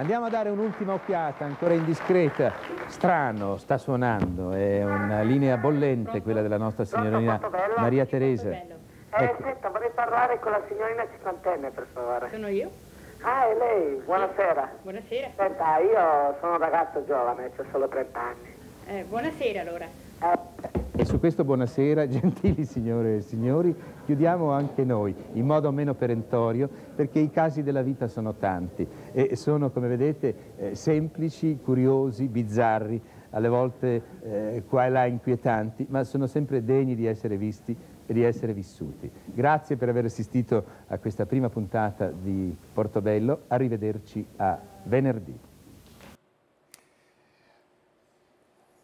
Andiamo a dare un'ultima occhiata, ancora indiscreta. Strano, sta suonando, è una linea bollente quella della nostra signorina Maria Teresa. Ecco. Eh, aspetta, vorrei parlare con la signorina cinquantenne, per favore. Sono io? Ah, è lei, buonasera. Buonasera. Senta, io sono un ragazzo giovane, ho solo 30 anni. Eh, buonasera allora. Eh. E su questo buonasera, gentili signore e signori, chiudiamo anche noi, in modo meno perentorio, perché i casi della vita sono tanti e sono, come vedete, eh, semplici, curiosi, bizzarri, alle volte eh, qua e là inquietanti, ma sono sempre degni di essere visti e di essere vissuti. Grazie per aver assistito a questa prima puntata di Portobello, arrivederci a venerdì.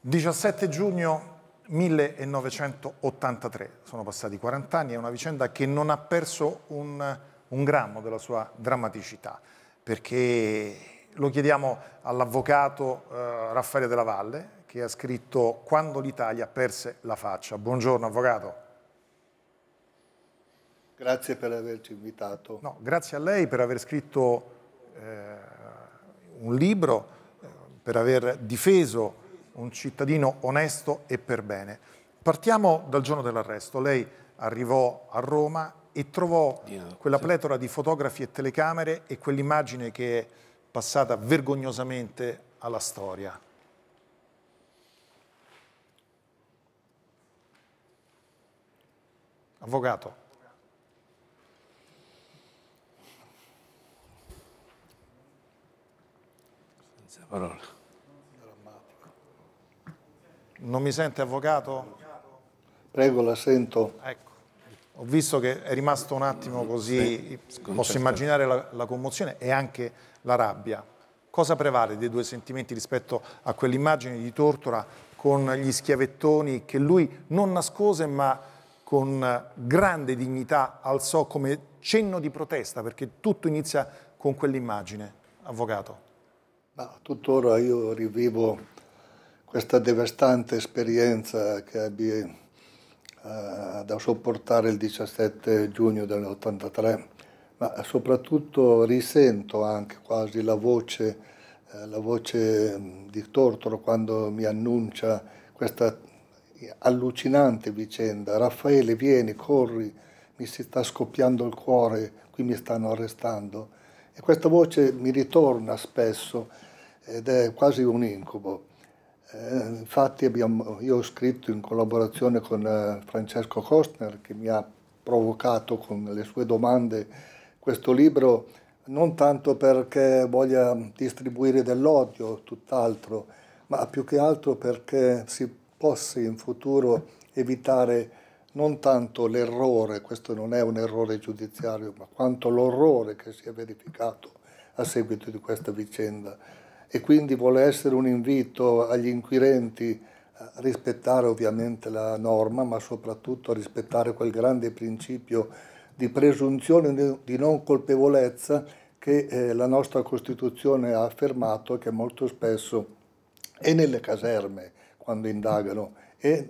17 giugno 1983, sono passati 40 anni, è una vicenda che non ha perso un, un grammo della sua drammaticità, perché lo chiediamo all'avvocato eh, Raffaele Della Valle, che ha scritto Quando l'Italia perse la faccia. Buongiorno avvocato. Grazie per averci invitato. No, grazie a lei per aver scritto eh, un libro, eh, per aver difeso un cittadino onesto e per bene. Partiamo dal giorno dell'arresto. Lei arrivò a Roma e trovò quella pletora di fotografi e telecamere e quell'immagine che è passata vergognosamente alla storia. Avvocato. Senza parole. Non mi sente avvocato? Prego, la sento. Ecco. Ho visto che è rimasto un attimo così, sì, posso immaginare la, la, commozione e anche la rabbia. Cosa prevale dei due sentimenti rispetto a quell'immagine di tortora con gli schiavettoni che lui non nascose ma con grande dignità alzò come cenno di protesta perché tutto inizia con quell'immagine, avvocato? Ma tuttora io rivivo questa devastante esperienza che abbia eh, da sopportare il 17 giugno dell'83, ma soprattutto risento anche quasi la voce, eh, la voce mm, di Tortolo quando mi annuncia questa allucinante vicenda. Raffaele, vieni, corri, mi si sta scoppiando il cuore, qui mi stanno arrestando. E questa voce mi ritorna spesso ed è quasi un incubo. Eh, infatti abbiamo, io ho scritto in collaborazione con eh, Francesco Kostner che mi ha provocato con le sue domande questo libro non tanto perché voglia distribuire dell'odio, tutt'altro, ma più che altro perché si possa in futuro evitare non tanto l'errore, questo non è un errore giudiziario, ma quanto l'orrore che si è verificato a seguito di questa vicenda e quindi vuole essere un invito agli inquirenti a rispettare ovviamente la norma, ma soprattutto a rispettare quel grande principio di presunzione di non colpevolezza che eh, la nostra Costituzione ha affermato che molto spesso e nelle caserme quando indagano e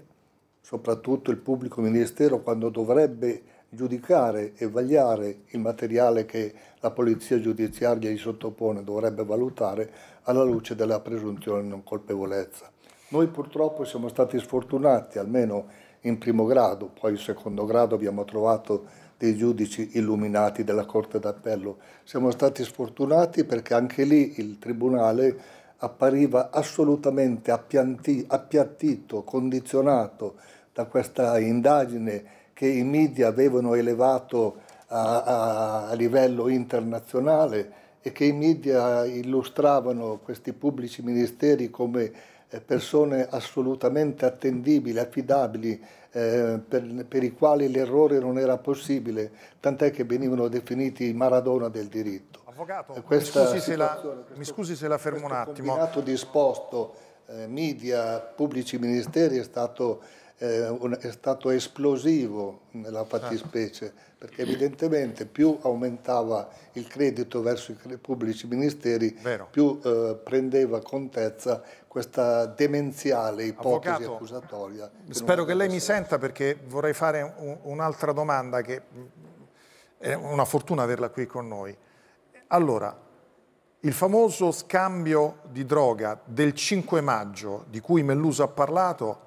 soprattutto il pubblico ministero quando dovrebbe giudicare e vagliare il materiale che la polizia giudiziaria gli sottopone, dovrebbe valutare alla luce della presunzione di non colpevolezza. Noi purtroppo siamo stati sfortunati, almeno in primo grado, poi in secondo grado abbiamo trovato dei giudici illuminati della Corte d'Appello. Siamo stati sfortunati perché anche lì il Tribunale appariva assolutamente appianti, appiattito, condizionato da questa indagine che i media avevano elevato a, a, a livello internazionale e che i media illustravano questi pubblici ministeri come eh, persone assolutamente attendibili, affidabili, eh, per, per, i quali l'errore non era possibile, tant'è che venivano definiti Maradona del diritto. Avvocato, eh, mi scusi, la, questo, mi scusi, se la, fermo un attimo. Il combinato disposto eh, media, pubblici ministeri è stato eh, un, è stato esplosivo nella certo. fattispecie, perché evidentemente più aumentava il credito verso i pubblici ministeri, Vero. più eh, prendeva contezza questa demenziale ipotesi Avvocato, accusatoria. Spero che lei mi senta perché vorrei fare un'altra domanda che è una fortuna averla qui con noi. Allora, il famoso scambio di droga del 5 maggio di cui Melluso ha parlato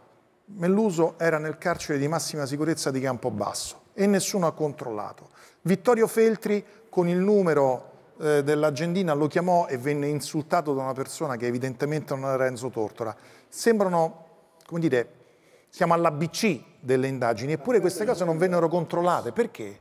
Melluso era nel carcere di massima sicurezza di Campobasso e nessuno ha controllato. Vittorio Feltri con il numero eh, dell'agendina lo chiamò e venne insultato da una persona che evidentemente non era Renzo Tortora. Sembrano, come dire, siamo all'ABC delle indagini, eppure queste cose non vennero controllate. Perché?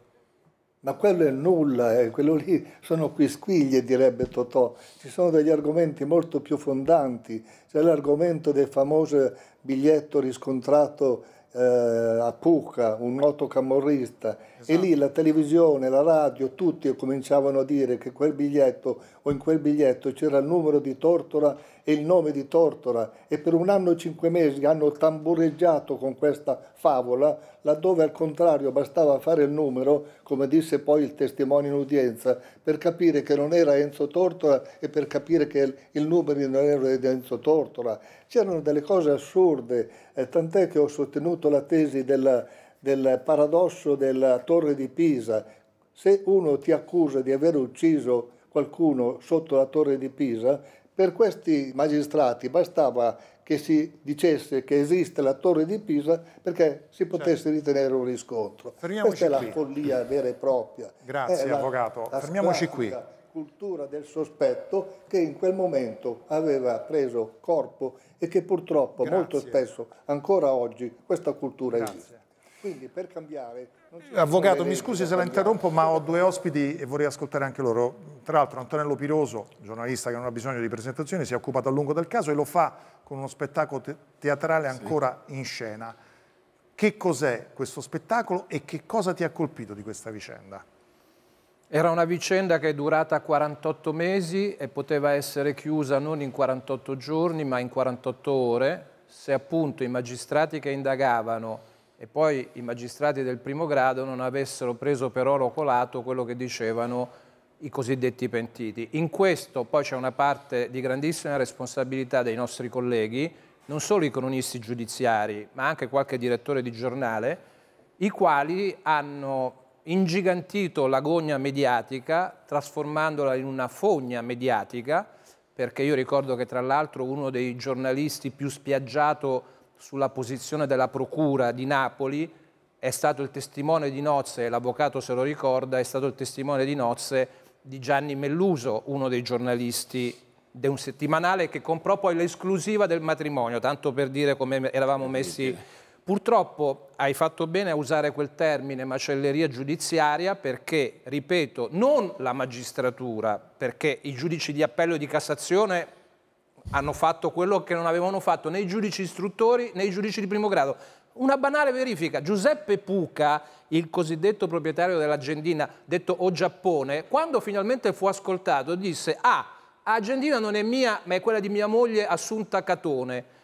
Ma quello è nulla, eh, quello lì sono quisquiglie, direbbe Totò. Ci sono degli argomenti molto più fondanti. C'è l'argomento del famoso biglietto riscontrato eh, a Pucca, un noto camorrista. Esatto. E lì esatto. la televisione, la radio, tutti cominciavano a dire che quel biglietto o in quel biglietto c'era il numero di Tortora e il nome di Tortora e per un anno e cinque mesi hanno tambureggiato con questa favola, laddove al contrario bastava fare il numero, come disse poi il testimone in udienza, per capire che non era Enzo Tortora e per capire che il numero non era di Enzo Tortora. C'erano delle cose assurde, eh, tant'è che ho sostenuto la tesi della, del paradosso della torre di Pisa. Se uno ti accusa di aver ucciso qualcuno sotto la torre di Pisa, per questi magistrati bastava che si dicesse che esiste la torre di Pisa perché si certo. potesse certo. ritenere un riscontro. Fermiamoci Questa qui. è la follia vera e propria. Grazie, è avvocato. La, Fermiamoci qui. cultura del sospetto che in quel momento aveva preso corpo e che purtroppo Grazie. molto spesso, ancora oggi, questa cultura Grazie. esiste. Quindi per cambiare Avvocato, mi scusi se la interrompo, ma ho due ospiti e vorrei ascoltare anche loro. Tra l'altro Antonello Piroso, giornalista che non ha bisogno di presentazioni, si è occupato a lungo del caso e lo fa con uno spettacolo te teatrale ancora sì. in scena. Che cos'è questo spettacolo e che cosa ti ha colpito di questa vicenda? Era una vicenda che è durata 48 mesi e poteva essere chiusa non in 48 giorni ma in 48 ore se appunto i magistrati che indagavano e poi i magistrati del primo grado non avessero preso per oro colato quello che dicevano i cosiddetti pentiti. In questo poi c'è una parte di grandissima responsabilità dei nostri colleghi, non solo i cronisti giudiziari, ma anche qualche direttore di giornale, i quali hanno ingigantito l'agonia mediatica trasformandola in una fogna mediatica, perché io ricordo che tra l'altro uno dei giornalisti più spiaggiato sulla posizione della Procura di Napoli, è stato il testimone di nozze, l'avvocato se lo ricorda, è stato il testimone di nozze di Gianni Melluso, uno dei giornalisti di un settimanale che comprò poi l'esclusiva del matrimonio, tanto per dire come eravamo messi. Purtroppo hai fatto bene a usare quel termine macelleria giudiziaria perché, ripeto, non la magistratura, perché i giudici di appello e di Cassazione hanno fatto quello che non avevano fatto né i giudici istruttori né i giudici di primo grado. Una banale verifica, Giuseppe Puca, il cosiddetto proprietario dell'Agendina, detto O Giappone, quando finalmente fu ascoltato disse ah, Agendina non è mia ma è quella di mia moglie Assunta Catone.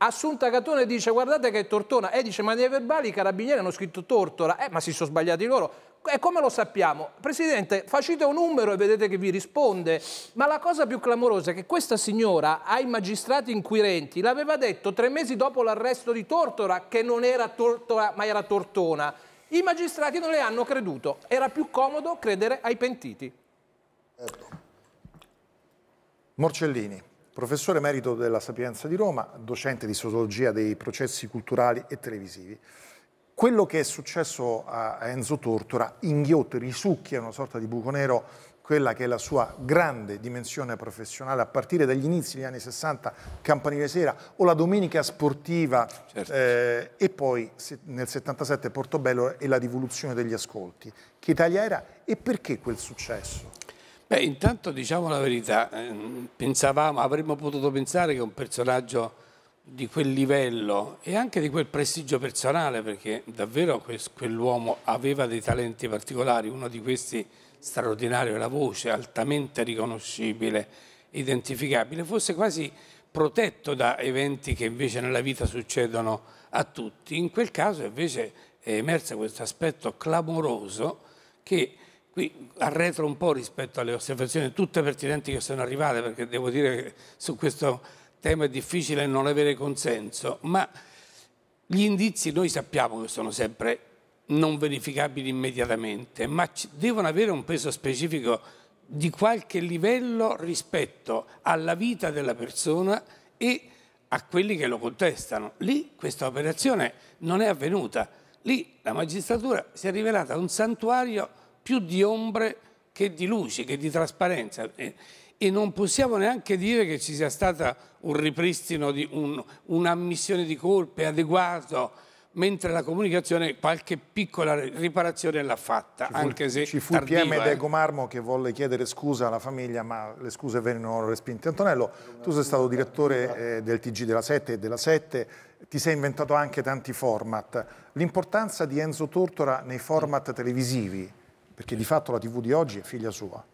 Assunta Catone dice guardate che è Tortona e dice ma nei verbali i carabinieri hanno scritto Tortora, eh ma si sono sbagliati loro e come lo sappiamo? Presidente, facite un numero e vedete che vi risponde, ma la cosa più clamorosa è che questa signora ai magistrati inquirenti l'aveva detto tre mesi dopo l'arresto di Tortora che non era Tortora ma era Tortona. I magistrati non le hanno creduto, era più comodo credere ai pentiti. Certo. Morcellini, professore merito della Sapienza di Roma, docente di sociologia dei processi culturali e televisivi. Quello che è successo a Enzo Tortora inghiotte, risucchia una sorta di buco nero quella che è la sua grande dimensione professionale a partire dagli inizi degli anni 60, Campanile Sera o la Domenica Sportiva certo. eh, e poi nel 77 Portobello e la rivoluzione degli ascolti. Che Italia era e perché quel successo? Beh, intanto diciamo la verità, eh, pensavamo, avremmo potuto pensare che un personaggio di quel livello e anche di quel prestigio personale, perché davvero quell'uomo aveva dei talenti particolari, uno di questi straordinario è la voce, altamente riconoscibile, identificabile, fosse quasi protetto da eventi che invece nella vita succedono a tutti. In quel caso invece è emerso questo aspetto clamoroso che qui arretro un po' rispetto alle osservazioni tutte pertinenti che sono arrivate, perché devo dire che su questo tema è difficile non avere consenso, ma gli indizi noi sappiamo che sono sempre non verificabili immediatamente, ma devono avere un peso specifico di qualche livello rispetto alla vita della persona e a quelli che lo contestano. Lì questa operazione non è avvenuta, lì la magistratura si è rivelata un santuario più di ombre che di luci, che di trasparenza. Eh, e non possiamo neanche dire che ci sia stato un ripristino, di un, un'ammissione di colpe adeguato mentre la comunicazione qualche piccola riparazione l'ha fatta, ci fu, anche se Ci fu tardiva, il PM eh. Decomarmo che volle chiedere scusa alla famiglia, ma le scuse vennero respinte. Antonello, tu sei stato direttore eh, del TG della 7 e della 7, ti sei inventato anche tanti format. L'importanza di Enzo Tortora nei format televisivi, perché di fatto la TV di oggi è figlia sua.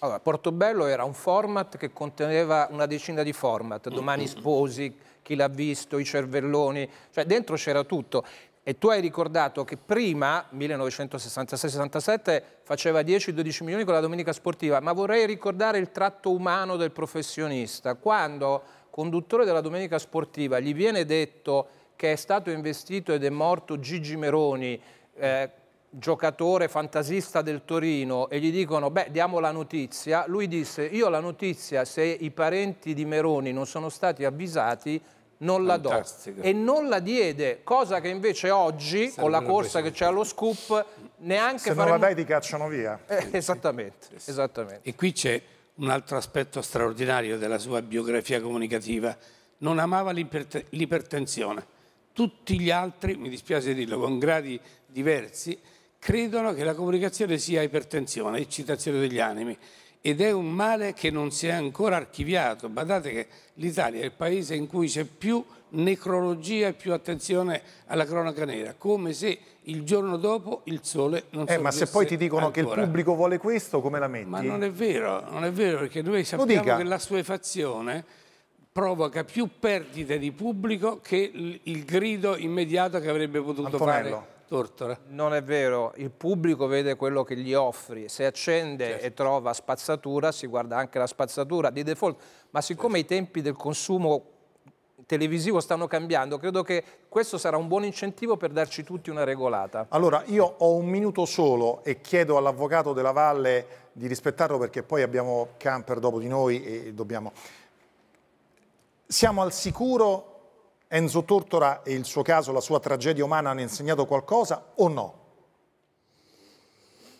Allora, Portobello era un format che conteneva una decina di format, Domani Sposi, Chi l'ha visto, I cervelloni, cioè dentro c'era tutto. E tu hai ricordato che prima, 1966-67, faceva 10-12 milioni con la Domenica Sportiva, ma vorrei ricordare il tratto umano del professionista. Quando, conduttore della Domenica Sportiva, gli viene detto che è stato investito ed è morto Gigi Meroni, eh, giocatore fantasista del Torino e gli dicono beh diamo la notizia, lui disse io la notizia se i parenti di Meroni non sono stati avvisati non Fantastica. la do e non la diede, cosa che invece oggi Sarebbe con la corsa che c'è allo scoop neanche se faremo... non la dai ti cacciano via eh, esattamente, esattamente e qui c'è un altro aspetto straordinario della sua biografia comunicativa non amava l'ipertensione tutti gli altri, mi dispiace dirlo, con gradi diversi credono che la comunicazione sia ipertensione, eccitazione degli animi ed è un male che non si è ancora archiviato. Badate che l'Italia è il paese in cui c'è più necrologia e più attenzione alla cronaca nera, come se il giorno dopo il sole non eh, ma se poi ti dicono ancora. che il pubblico vuole questo, come la metti? Ma non è vero, non è vero, perché noi sappiamo che la sua suefazione provoca più perdite di pubblico che il grido immediato che avrebbe potuto Antonello. fare tortora. Eh? Non è vero, il pubblico vede quello che gli offri, se accende certo. e trova spazzatura si guarda anche la spazzatura di default, ma siccome certo. i tempi del consumo televisivo stanno cambiando, credo che questo sarà un buon incentivo per darci tutti una regolata. Allora, io ho un minuto solo e chiedo all'avvocato della Valle di rispettarlo perché poi abbiamo Camper dopo di noi e dobbiamo... Siamo al sicuro Enzo Tortora e il suo caso, la sua tragedia umana hanno insegnato qualcosa o no?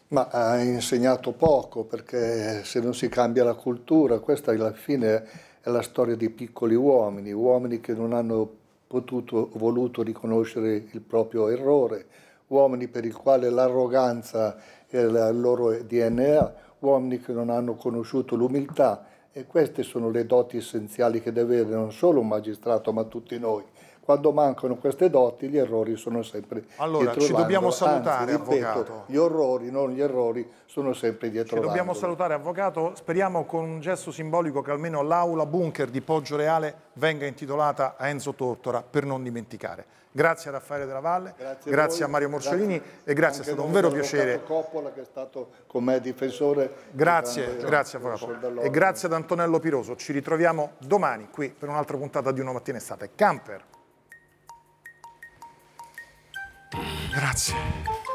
Ma ha insegnato poco perché se non si cambia la cultura, questa alla fine è la storia di piccoli uomini, uomini che non hanno potuto o voluto riconoscere il proprio errore, uomini per i quali l'arroganza è il loro DNA, uomini che non hanno conosciuto l'umiltà e queste sono le doti essenziali che deve avere non solo un magistrato, ma tutti noi quando mancano queste doti gli errori sono sempre allora, dietro l'angolo. Allora, ci dobbiamo salutare, Anzi, ripeto, avvocato. Gli orrori, non gli errori, sono sempre dietro l'angolo. Ci dobbiamo salutare, avvocato. Speriamo con un gesto simbolico che almeno l'aula bunker di Poggio Reale venga intitolata a Enzo Tortora, per non dimenticare. Grazie a Raffaele Della Valle, grazie, grazie a, Mario Morcellini grazie. e grazie, è stato un vero piacere. Grazie a Coppola che è stato con me difensore. Grazie, grazie avvocato. E grazie ad Antonello Piroso. Ci ritroviamo domani qui per un'altra puntata di Uno Mattina Estate. Camper! Grazie.